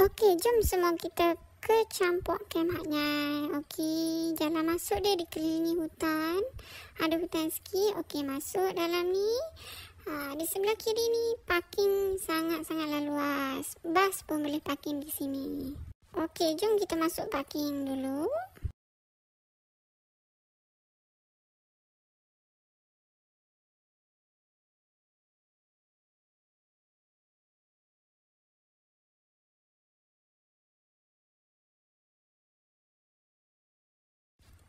Okey, jom semua kita ke campur kemahnya. Okey, jalan masuk dia dikelilingi hutan. Ada hutan sikit. Okey, masuk dalam ni. Ha, di sebelah kiri ni parking sangat sangat luas. Bas pun boleh parking di sini. Okey, jom kita masuk parking dulu.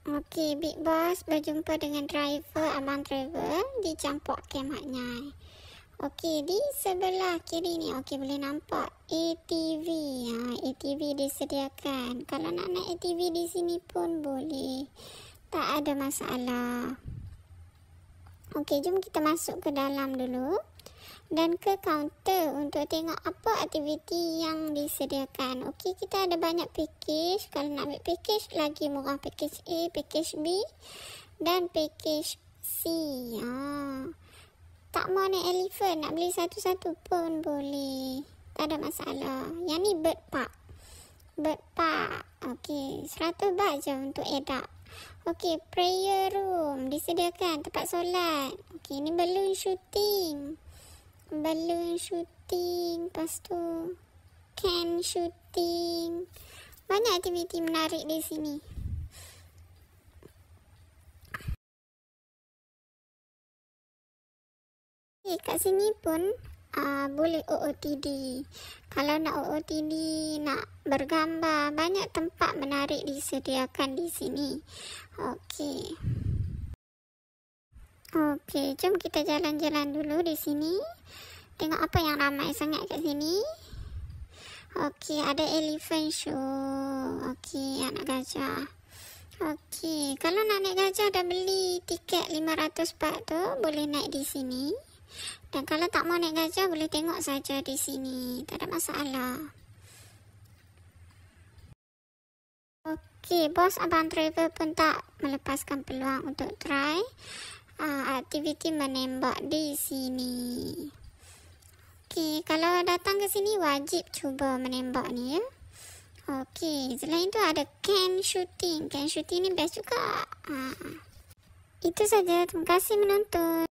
Okey, Big Boss berjumpa dengan driver Abang Trevor di campok kemaknya. Okey, di sebelah kiri ni okey boleh nampak ATV. Ha, ATV disediakan. Kalau nak naik ATV di sini pun boleh. Tak ada masalah. Okey, jom kita masuk ke dalam dulu dan ke kaunter untuk tengok apa aktiviti yang disediakan. Okey, kita ada banyak package. Kalau nak ambil package, lagi murah package A, package B dan package C. Ha. Tak mahu naik elephant, nak beli satu-satu pun boleh. Tak ada masalah. Yang ni bird park. Bird park. Okey, seratus baht je untuk edak. Okey, prayer room disediakan tempat solat. Okey, ni balloon shooting balloon shooting, lepas tu can shooting. Banyak aktiviti menarik di sini. Okay, eh, kat sini pun uh, boleh OOTD. Kalau nak OOTD, nak bergambar, banyak tempat menarik disediakan di sini. Okey. Okey, jom kita jalan-jalan dulu di sini. Tengok apa yang ramai sangat kat sini. Okey, ada elephant show. Okey, anak gajah. Okey, kalau nak naik gajah dah beli tiket 500 baht tu, boleh naik di sini. Dan kalau tak mau naik gajah, boleh tengok saja di sini. Tak ada masalah. Okey, bos Abang Travel pun tak melepaskan peluang untuk try uh, aktiviti menembak di sini. Okey, kalau datang ke sini wajib cuba menembak ni ya. Okey, selain tu ada can shooting. Can shooting ni best juga. Uh. Itu saja. Terima kasih menonton.